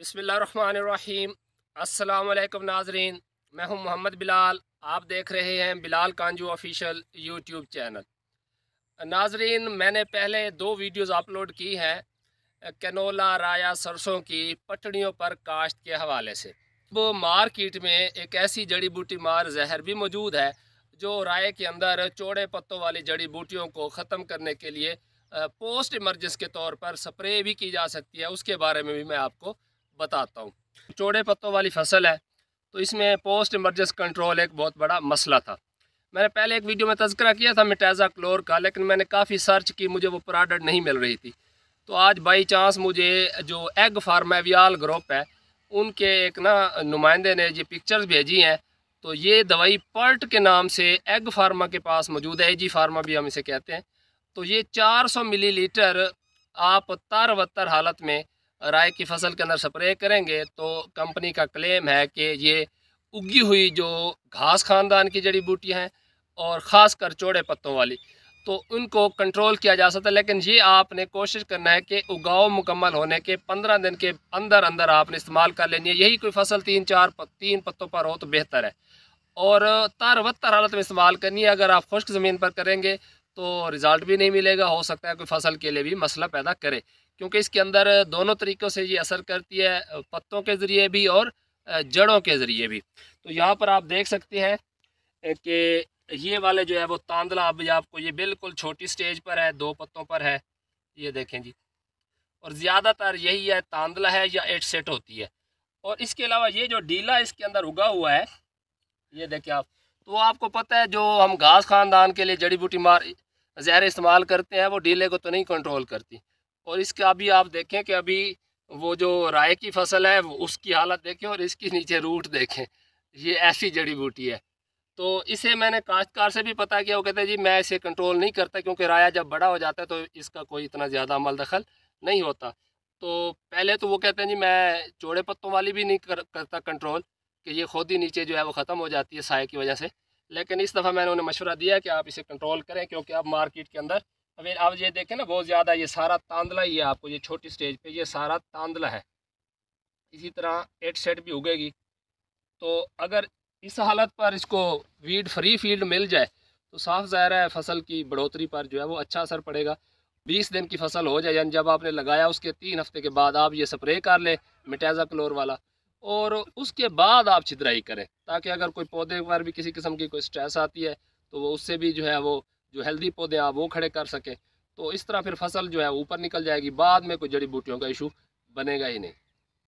बसमीम अल्लाम नाजरीन मैं हूं मोहम्मद बिलाल आप देख रहे हैं Bilal Kanju official YouTube channel नाजरीन मैंने पहले दो वीडियोस अपलोड की हैं कैनोला राया सरसों की पटड़ियों पर काश्त के हवाले से वो मार्केट में एक ऐसी जड़ी बूटी मार जहर भी मौजूद है जो राय के अंदर चौड़े पत्तों वाली जड़ी बूटियों को ख़त्म करने के लिए पोस्ट इमरजेंस के तौर पर स्प्रे भी की जा सकती है उसके बारे में भी मैं आपको बताता हूँ चौड़े पत्तों वाली फसल है तो इसमें पोस्ट इमरजेंस कंट्रोल एक बहुत बड़ा मसला था मैंने पहले एक वीडियो में तस्करा किया था मिटाजा क्लोर का लेकिन मैंने काफ़ी सर्च की मुझे वो प्रोडक्ट नहीं मिल रही थी तो आज बाई चांस मुझे जो एग फार्मेवियाल ग्रुप है उनके एक ना नुमाइंदे ने ये पिक्चर्स भेजी हैं तो ये दवाई पर्ट के नाम से एग फार्मा के पास मौजूद है एजी फार्मा भी हम इसे कहते हैं तो ये 400 मिलीलीटर आप तर वतर हालत में राय की फसल के अंदर स्प्रे करेंगे तो कंपनी का क्लेम है कि ये उगी हुई जो घास खानदान की जड़ी बूटियाँ हैं और ख़ास कर चौड़े पत्तों वाली तो उनको कंट्रोल किया जा सकता है लेकिन ये आपने कोशिश करना है कि उगाओ मुकम्मल होने के पंद्रह दिन के अंदर अंदर आपने इस्तेमाल कर लेनी है यही कोई फसल तीन चार तीन पत्तों पर हो तो बेहतर है और तार वत्तर हालत में इस्तेमाल करनी है अगर आप खुश्क ज़मीन पर करेंगे तो रिज़ल्ट भी नहीं मिलेगा हो सकता है कोई फसल के लिए भी मसला पैदा करे क्योंकि इसके अंदर दोनों तरीक़ों से ये असर करती है पत्तों के ज़रिए भी और जड़ों के ज़रिए भी तो यहाँ पर आप देख सकते हैं कि ये वाले जो है वो तांदला अभी आपको ये बिल्कुल छोटी स्टेज पर है दो पत्तों पर है ये देखें जी और ज़्यादातर यही है तांदला है या एट सेट होती है और इसके अलावा ये जो डीला इसके अंदर उगा हुआ है ये देखें आप तो आपको पता है जो हम घास खानदान के लिए जड़ी बूटी मार जहर इस्तेमाल करते हैं वो डीले को तो नहीं कंट्रोल करती और इसका अभी आप देखें कि अभी वो जो राय की फसल है उसकी हालत देखें और इसकी नीचे रूट देखें ये ऐसी जड़ी बूटी है तो इसे मैंने काश्तकार से भी पता किया वो कहते हैं जी मैं इसे कंट्रोल नहीं करता क्योंकि राया जब बड़ा हो जाता है तो इसका कोई इतना ज़्यादा अमल दखल नहीं होता तो पहले तो वो कहते हैं जी मैं चौड़े पत्तों वाली भी नहीं कर, करता कंट्रोल कि ये खुद ही नीचे जो है वो ख़त्म हो जाती है साय की वजह से लेकिन इस दफ़ा मैंने उन्हें मशवरा दिया कि आप इसे कंट्रोल करें क्योंकि आप मार्केट के अंदर अभी आप ये देखें ना बहुत ज़्यादा ये सारा तांदला ही है आपको ये छोटी स्टेज पर ये सारा तांदला है इसी तरह एट सेट भी उगेगी तो अगर इस हालत पर इसको वीड फ्री फील्ड मिल जाए तो साफ ज़ाहिर है फसल की बढ़ोतरी पर जो है वो अच्छा असर पड़ेगा बीस दिन की फसल हो जाए यानी जब आपने लगाया उसके तीन हफ्ते के बाद आप ये स्प्रे कर लें मिटाजा क्लोर वाला और उसके बाद आप छिदराई करें ताकि अगर कोई पौधे पर भी किसी किस्म की कोई स्ट्रेस आती है तो वो उससे भी जो है वो जो हेल्दी पौधे आप वो खड़े कर सकें तो इस तरह फिर फसल जो है ऊपर निकल जाएगी बाद में कोई जड़ी बूटियों का इशू बनेगा ही नहीं